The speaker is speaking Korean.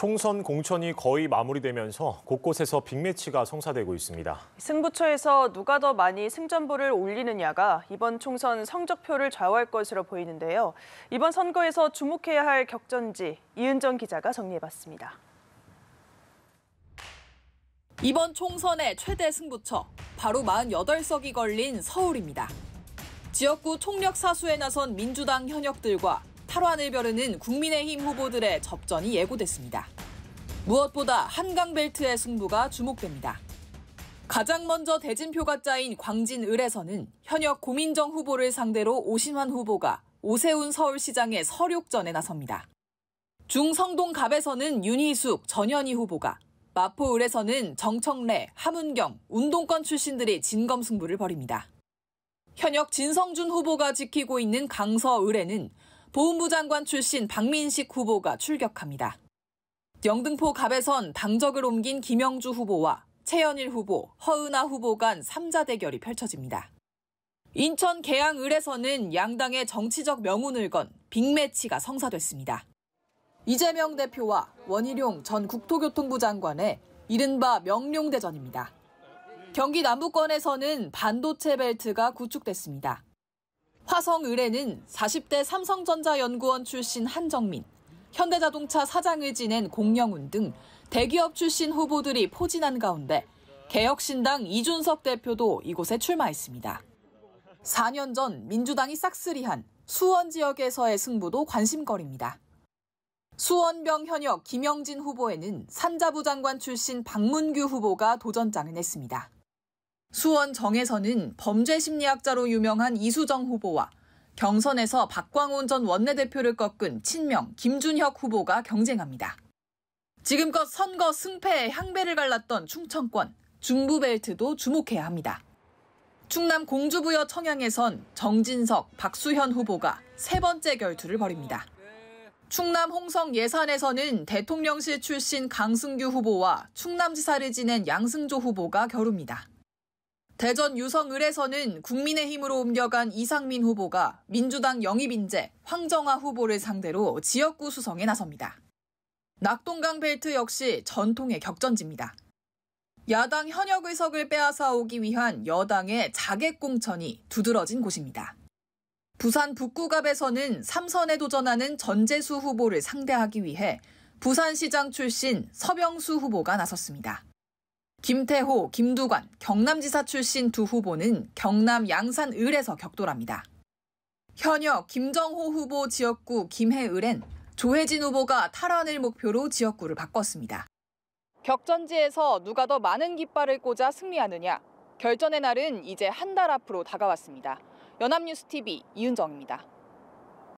총선 공천이 거의 마무리되면서 곳곳에서 빅매치가 성사되고 있습니다. 승부처에서 누가 더 많이 승전보를 올리느냐가 이번 총선 성적표를 좌우할 것으로 보이는데요. 이번 선거에서 주목해야 할 격전지 이은정 기자가 정리해봤습니다. 이번 총선의 최대 승부처, 바로 48석이 걸린 서울입니다. 지역구 총력 사수에 나선 민주당 현역들과 탈환을 벼르는 국민의힘 후보들의 접전이 예고됐습니다. 무엇보다 한강 벨트의 승부가 주목됩니다. 가장 먼저 대진표가 짜인 광진 을에서는 현역 고민정 후보를 상대로 오신환 후보가 오세훈 서울시장의 서륙전에 나섭니다. 중성동 갑에서는 윤희숙, 전현희 후보가, 마포 을에서는 정청래, 함은경 운동권 출신들이 진검승부를 벌입니다. 현역 진성준 후보가 지키고 있는 강서 을에는 보훈부 장관 출신 박민식 후보가 출격합니다. 영등포 갑에선 당적을 옮긴 김영주 후보와 최연일 후보, 허은하 후보 간 3자 대결이 펼쳐집니다. 인천 계양을에서는 양당의 정치적 명운을 건 빅매치가 성사됐습니다. 이재명 대표와 원희룡 전 국토교통부 장관의 이른바 명룡대전입니다. 경기 남부권에서는 반도체 벨트가 구축됐습니다. 사성 의뢰는 40대 삼성전자 연구원 출신 한정민, 현대자동차 사장을 지낸 공영훈 등 대기업 출신 후보들이 포진한 가운데 개혁신당 이준석 대표도 이곳에 출마했습니다. 4년 전 민주당이 싹쓸이한 수원 지역에서의 승부도 관심거리입니다. 수원병 현역 김영진 후보에는 산자부 장관 출신 박문규 후보가 도전장을 냈습니다. 수원 정에서는 범죄 심리학자로 유명한 이수정 후보와 경선에서 박광온 전 원내대표를 꺾은 친명 김준혁 후보가 경쟁합니다. 지금껏 선거 승패의 향배를 갈랐던 충청권, 중부벨트도 주목해야 합니다. 충남 공주부여 청양에선 정진석, 박수현 후보가 세 번째 결투를 벌입니다. 충남 홍성 예산에서는 대통령실 출신 강승규 후보와 충남지사를 지낸 양승조 후보가 겨룹니다. 대전 유성을에서는 국민의힘으로 옮겨간 이상민 후보가 민주당 영입 인재 황정화 후보를 상대로 지역구 수성에 나섭니다. 낙동강 벨트 역시 전통의 격전지입니다. 야당 현역 의석을 빼앗아 오기 위한 여당의 자객 공천이 두드러진 곳입니다. 부산 북구갑에서는 삼선에 도전하는 전재수 후보를 상대하기 위해 부산시장 출신 서병수 후보가 나섰습니다. 김태호, 김두관, 경남지사 출신 두 후보는 경남 양산 을에서 격돌합니다. 현역 김정호 후보 지역구 김해을엔 조혜진 후보가 탈환을 목표로 지역구를 바꿨습니다. 격전지에서 누가 더 많은 깃발을 꽂아 승리하느냐. 결전의 날은 이제 한 달 앞으로 다가왔습니다. 연합뉴스TV 이은정입니다.